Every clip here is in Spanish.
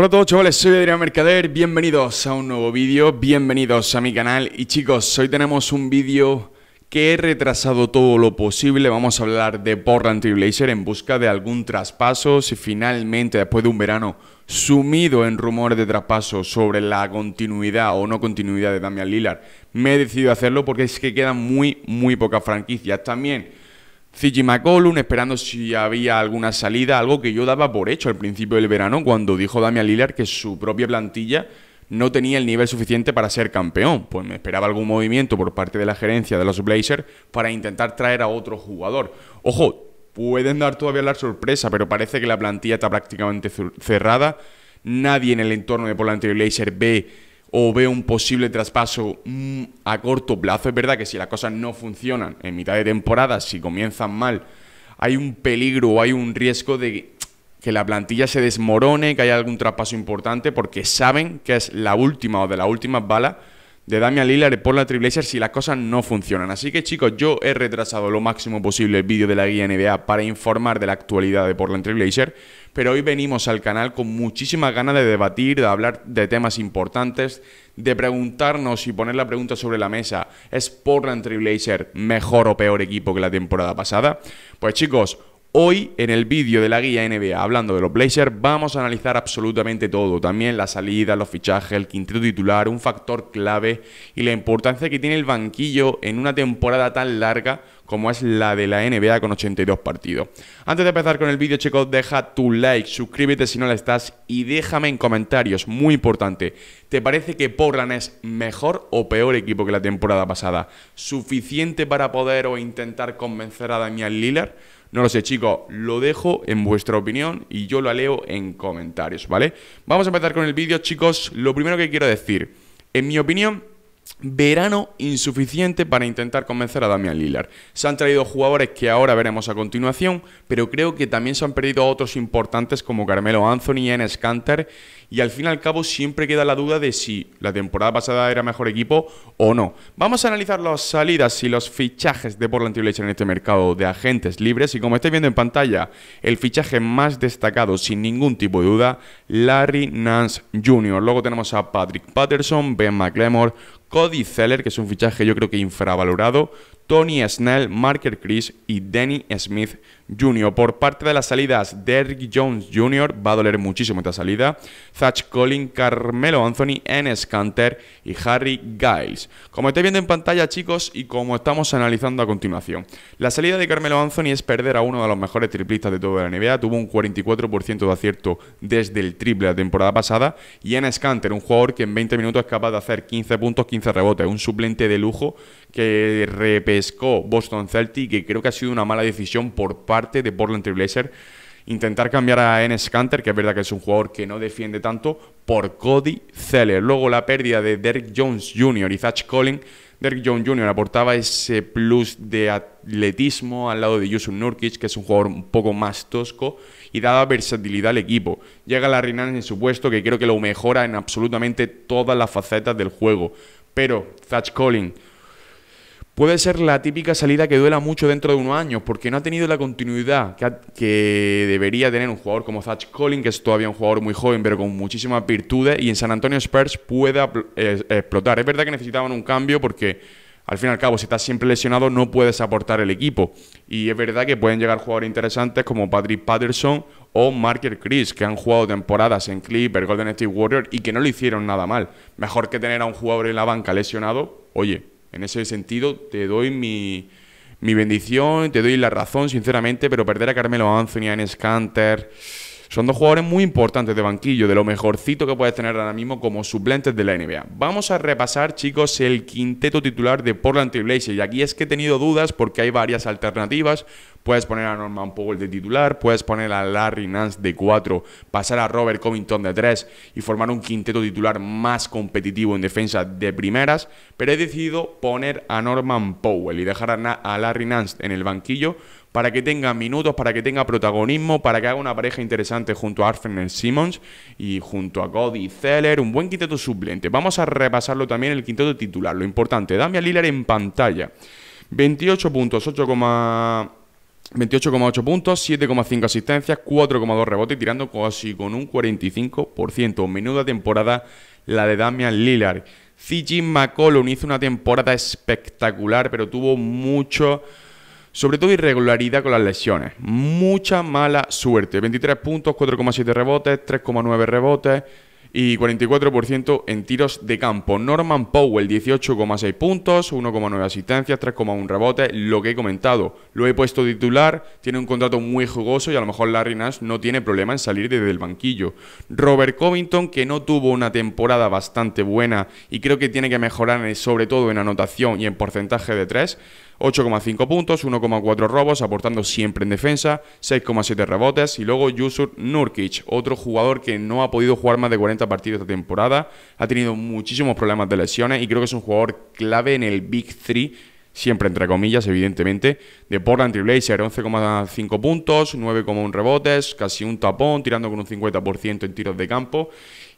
Hola a todos chavales, soy Adrián Mercader, bienvenidos a un nuevo vídeo, bienvenidos a mi canal y chicos, hoy tenemos un vídeo que he retrasado todo lo posible, vamos a hablar de Portland Blazer en busca de algún traspaso, si finalmente después de un verano sumido en rumores de traspaso sobre la continuidad o no continuidad de Damian Lillard, me he decidido hacerlo porque es que quedan muy, muy pocas franquicias también CG McCollum esperando si había alguna salida, algo que yo daba por hecho al principio del verano cuando dijo Damian Lillard que su propia plantilla no tenía el nivel suficiente para ser campeón. Pues me esperaba algún movimiento por parte de la gerencia de los Blazers para intentar traer a otro jugador. Ojo, pueden dar todavía la sorpresa, pero parece que la plantilla está prácticamente cerrada. Nadie en el entorno de Portland Trail Blazers ve o ve un posible traspaso mm, a corto plazo. Es verdad que si las cosas no funcionan en mitad de temporada, si comienzan mal, hay un peligro o hay un riesgo de que la plantilla se desmorone, que haya algún traspaso importante, porque saben que es la última o de la última bala de Damian Lillard por la Trailblazer si las cosas no funcionan. Así que chicos, yo he retrasado lo máximo posible el vídeo de la guía NBA para informar de la actualidad de Portland Trailblazer, pero hoy venimos al canal con muchísimas ganas de debatir, de hablar de temas importantes, de preguntarnos y poner la pregunta sobre la mesa, ¿es Portland Trailblazer mejor o peor equipo que la temporada pasada? Pues chicos, Hoy en el vídeo de la guía NBA hablando de los Blazers vamos a analizar absolutamente todo, también la salida, los fichajes, el quinteto titular, un factor clave y la importancia que tiene el banquillo en una temporada tan larga como es la de la NBA con 82 partidos. Antes de empezar con el vídeo chicos deja tu like, suscríbete si no lo estás y déjame en comentarios, muy importante, ¿te parece que Portland es mejor o peor equipo que la temporada pasada? ¿Suficiente para poder o intentar convencer a Damian Lillard? No lo sé, chicos, lo dejo en vuestra opinión y yo lo leo en comentarios, ¿vale? Vamos a empezar con el vídeo, chicos. Lo primero que quiero decir, en mi opinión, verano insuficiente para intentar convencer a Damian Lillard. Se han traído jugadores que ahora veremos a continuación, pero creo que también se han perdido otros importantes como Carmelo Anthony, y Enes Kanter y al fin y al cabo siempre queda la duda de si la temporada pasada era mejor equipo o no. Vamos a analizar las salidas y los fichajes de Portland Trail en este mercado de agentes libres y como estáis viendo en pantalla, el fichaje más destacado sin ningún tipo de duda, Larry Nance Jr. Luego tenemos a Patrick Patterson, Ben McLemore, Cody Zeller, que es un fichaje yo creo que infravalorado, Tony Snell, Marker Chris y Danny Smith Jr. Por parte de las salidas, Derrick Jones Jr. va a doler muchísimo esta salida, Zach Collin, Carmelo Anthony, Enes Canter y Harry Giles. Como estáis viendo en pantalla, chicos, y como estamos analizando a continuación, la salida de Carmelo Anthony es perder a uno de los mejores triplistas de toda la NBA. Tuvo un 44% de acierto desde el triple la temporada pasada. Y Enes Canter, un jugador que en 20 minutos es capaz de hacer 15 puntos, 15 rebotes, un suplente de lujo que repescó Boston Celtic, que creo que ha sido una mala decisión por parte de Portland Trailblazer intentar cambiar a Enes Scanter, que es verdad que es un jugador que no defiende tanto, por Cody Zeller. Luego la pérdida de Derek Jones Jr. y Zach Collins. Derek Jones Jr. aportaba ese plus de atletismo al lado de Yusuf Nurkic, que es un jugador un poco más tosco, y daba versatilidad al equipo. Llega la Rinan en su puesto, que creo que lo mejora en absolutamente todas las facetas del juego. Pero Zach Collins puede ser la típica salida que duela mucho dentro de unos años, porque no ha tenido la continuidad que, debería tener un jugador como Zach Collins, que es todavía un jugador muy joven, pero con muchísimas virtudes, y en San Antonio Spurs puede eh, explotar. Es verdad que necesitaban un cambio porque, al fin y al cabo, si estás siempre lesionado, no puedes aportar el equipo. Y es verdad que pueden llegar jugadores interesantes como Patrick Patterson o Marker Chris, que han jugado temporadas en Clipper, Golden State Warriors, y que no lo hicieron nada mal. Mejor que tener a un jugador en la banca lesionado, oye, en ese sentido, te doy mi, bendición, te doy la razón, sinceramente, pero perder a Carmelo Anthony, a Enes Canter, son dos jugadores muy importantes de banquillo, de lo mejorcito que puedes tener ahora mismo como suplentes de la NBA. Vamos a repasar, chicos, el quinteto titular de Portland Trail Blazers. Y aquí es que he tenido dudas porque hay varias alternativas. Puedes poner a Norman Powell de titular, puedes poner a Larry Nance de 4, pasar a Robert Covington de 3 y formar un quinteto titular más competitivo en defensa de primeras, pero he decidido poner a Norman Powell y dejar a, Larry Nance en el banquillo para que tenga minutos, para que tenga protagonismo, para que haga una pareja interesante junto a Arfen Simmons y junto a Cody Zeller, un buen quinteto suplente. Vamos a repasarlo también el quinteto titular, lo importante, dame a Lillard en pantalla. 28 puntos, 8, 28,8 puntos, 7,5 asistencias, 4,2 rebotes, tirando casi con un 45%. Menuda temporada la de Damian Lillard. CJ McCollum hizo una temporada espectacular, pero tuvo mucho, sobre todo irregularidad con las lesiones. Mucha mala suerte. 23 puntos, 4,7 rebotes, 3,9 rebotes y 44% en tiros de campo. Norman Powell, 18,6 puntos, 1,9 asistencias, 3,1 rebotes, lo que he comentado. Lo he puesto titular, tiene un contrato muy jugoso y a lo mejor Larry Nash no tiene problema en salir desde el banquillo. Robert Covington, que no tuvo una temporada bastante buena y creo que tiene que mejorar sobre todo en anotación y en porcentaje de 3 8,5 puntos, 1,4 robos, aportando siempre en defensa, 6,7 rebotes y luego Yusur Nurkic, otro jugador que no ha podido jugar más de 40 partidos esta temporada, ha tenido muchísimos problemas de lesiones y creo que es un jugador clave en el Big Three, siempre entre comillas, evidentemente, de Portland Trailblazer, 11,5 puntos, 9,1 rebotes, casi un tapón, tirando con un 50% en tiros de campo.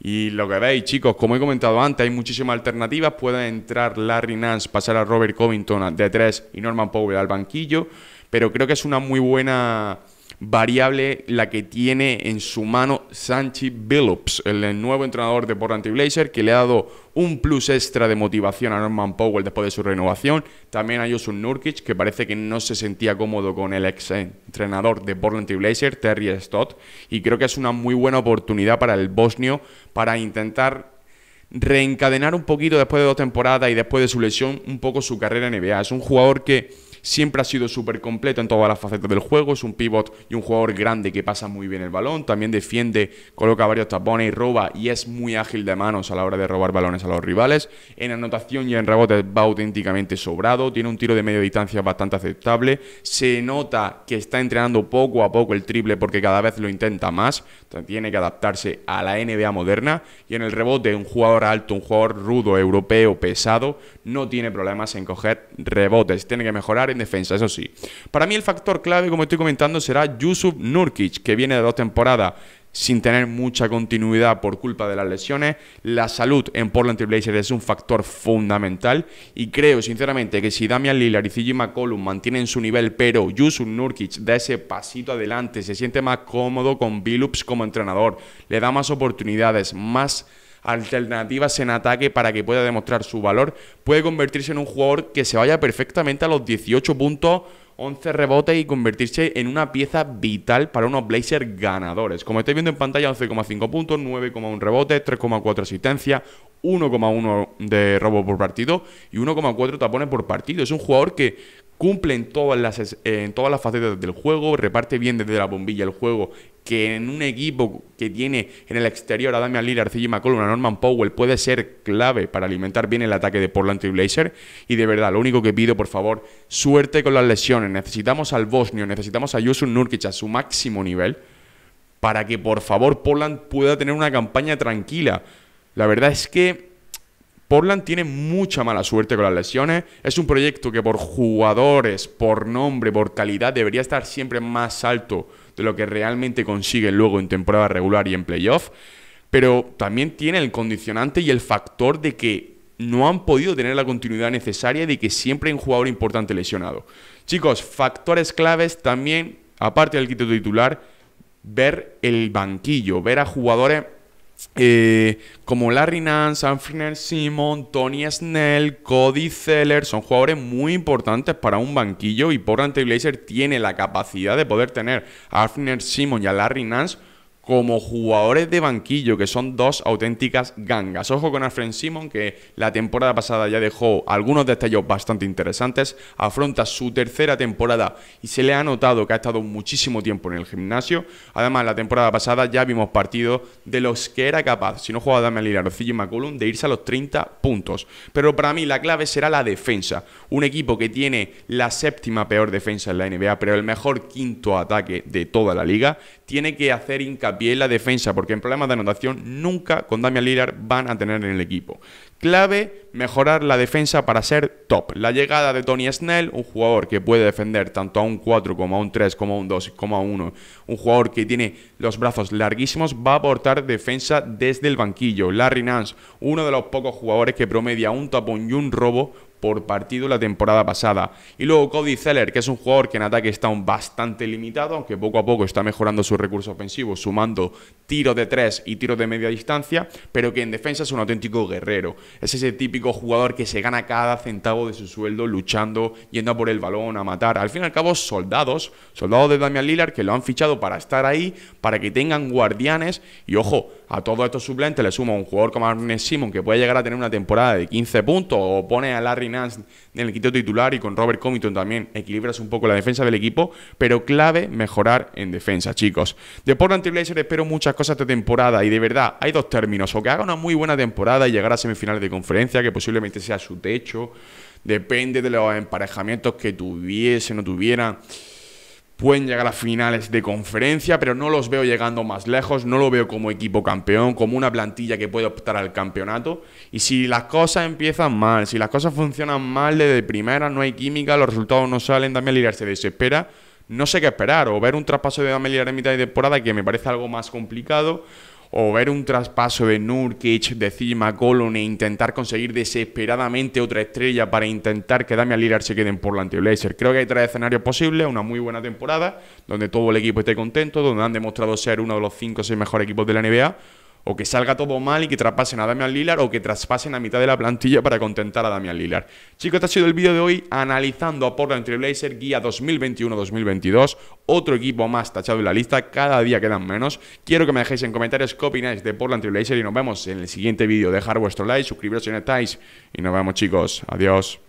Y lo que veis, chicos, como he comentado antes, hay muchísimas alternativas. Puede entrar Larry Nance, pasar a Robert Covington de 3 y Norman Powell al banquillo. Pero creo que es una muy buena variable la que tiene en su mano Sanchi Billups, el nuevo entrenador de Portland Blazer, que le ha dado un plus extra de motivación a Norman Powell después de su renovación. También a Josun Nurkic, que parece que no se sentía cómodo con el ex entrenador de Portland Blazer, Terry Stott. Y creo que es una muy buena oportunidad para el bosnio para intentar reencadenar un poquito después de dos temporadas y después de su lesión un poco su carrera en NBA. Es un jugador que Siempre ha sido súper completo en todas las facetas del juego. Es un pivot y un jugador grande que pasa muy bien el balón. También defiende, coloca varios tapones y roba. Y es muy ágil de manos a la hora de robar balones a los rivales. En anotación y en rebote va auténticamente sobrado. Tiene un tiro de media distancia bastante aceptable. Se nota que está entrenando poco a poco el triple porque cada vez lo intenta más. Tiene que adaptarse a la NBA moderna. Y en el rebote, un jugador alto, un jugador rudo, europeo, pesado, no tiene problemas en coger rebotes. Tiene que mejorar en defensa, eso sí. Para mí el factor clave, como estoy comentando, será Yusuf Nurkic, que viene de dos temporadas sin tener mucha continuidad por culpa de las lesiones. La salud en Portland Trailblazers es un factor fundamental y creo sinceramente que si Damian Lillard y CJ McCollum mantienen su nivel, pero Yusuf Nurkic da ese pasito adelante, se siente más cómodo con Billups como entrenador, le da más oportunidades, más alternativas en ataque para que pueda demostrar su valor. Puede convertirse en un jugador que se vaya perfectamente a los 18 puntos, 11 rebotes y convertirse en una pieza vital para unos Blazers ganadores. Como estáis viendo en pantalla, 11,5 puntos, 9,1 rebotes, 3,4 asistencias, 1,1 de robo por partido y 1,4 tapones por partido. Es un jugador que cumple en todas, las, en todas las facetas del juego, reparte bien desde la bombilla el juego que en un equipo que tiene en el exterior a Damian Lillard, CJ McCollum, a Norman Powell, puede ser clave para alimentar bien el ataque de Portland Blazer. Y de verdad, lo único que pido, por favor, suerte con las lesiones. Necesitamos al Bosnio, necesitamos a Yusuf Nurkic a su máximo nivel para que, por favor, Portland pueda tener una campaña tranquila. La verdad es que Portland tiene mucha mala suerte con las lesiones. Es un proyecto que por jugadores, por nombre, por calidad debería estar siempre más alto de lo que realmente consigue luego en temporada regular y en playoff. Pero también tiene el condicionante y el factor de que no han podido tener la continuidad necesaria de que siempre hay un jugador importante lesionado. Chicos, factores claves también, aparte del quito titular, ver el banquillo, ver a jugadores eh, como Larry Nance, Anthony Simon, Tony Snell, Cody Zeller, son jugadores muy importantes para un banquillo y Portland Blazer tiene la capacidad de poder tener a Anthony Simon y a Larry Nance como jugadores de banquillo, que son dos auténticas gangas. Ojo con Alfred Simon, que la temporada pasada ya dejó algunos destellos bastante interesantes, afronta su tercera temporada y se le ha notado que ha estado muchísimo tiempo en el gimnasio. Además, la temporada pasada ya vimos partidos de los que era capaz, si no jugaba Damian Lillard o CJ McCollum, de irse a los 30 puntos. Pero para mí la clave será la defensa. Un equipo que tiene la séptima peor defensa en la NBA, pero el mejor quinto ataque de toda la liga, tiene que hacer hincapié y la defensa, porque en problemas de anotación nunca con Damian Lillard van a tener en el equipo. Clave, mejorar la defensa para ser top. La llegada de Tony Snell, un jugador que puede defender tanto a un 4 como a un 3, como a un 2, como a 1. Un jugador que tiene los brazos larguísimos, va a aportar defensa desde el banquillo. Larry Nance, uno de los pocos jugadores que promedia un tapón y un robo por partido la temporada pasada. Y luego Cody Zeller, que es un jugador que en ataque está un bastante limitado, aunque poco a poco está mejorando sus recursos ofensivos, sumando tiro de 3 y tiro de media distancia, pero que en defensa es un auténtico guerrero es ese típico jugador que se gana cada centavo de su sueldo luchando, yendo por el balón, a matar. Al fin y al cabo, soldados, soldados de Damian Lillard que lo han fichado para estar ahí, para que tengan guardianes. Y ojo, a todos estos suplentes le sumo un jugador como Arne Simon que puede llegar a tener una temporada de 15 puntos, o pone a Larry Nance en el quinto titular y con Robert Compton también equilibras un poco la defensa del equipo, pero clave mejorar en defensa, chicos. De Portland espero muchas cosas esta temporada y de verdad hay dos términos, o que haga una muy buena temporada y llegar a semifinales de conferencia, que posiblemente sea su techo, depende de los emparejamientos que tuviese o tuviera Pueden llegar a finales de conferencia, pero no los veo llegando más lejos, no lo veo como equipo campeón, como una plantilla que puede optar al campeonato. Y si las cosas empiezan mal, si las cosas funcionan mal desde primera, no hay química, los resultados no salen, Damián Lira se desespera, no sé qué esperar, o ver un traspaso de Damián en mitad de temporada que me parece algo más complicado, o ver un traspaso de Nurkic, de Cima, Colon e intentar conseguir desesperadamente otra estrella para intentar que Damian Lillard se quede en la Blazers. Creo que hay tres escenarios posibles, una muy buena temporada, donde todo el equipo esté contento, donde han demostrado ser uno de los cinco o seis mejores equipos de la NBA, o que salga todo mal y que traspasen a Damian Lillard o que traspasen a mitad de la plantilla para contentar a Damian Lillard. Chicos, este ha sido el vídeo de hoy analizando a Portland Trailblazer guía 2021-2022, otro equipo más tachado en la lista, cada día quedan menos. Quiero que me dejéis en comentarios qué opináis de Portland Trailblazer y nos vemos en el siguiente vídeo. Dejar vuestro like, suscribiros si no estáis y nos vemos chicos. Adiós.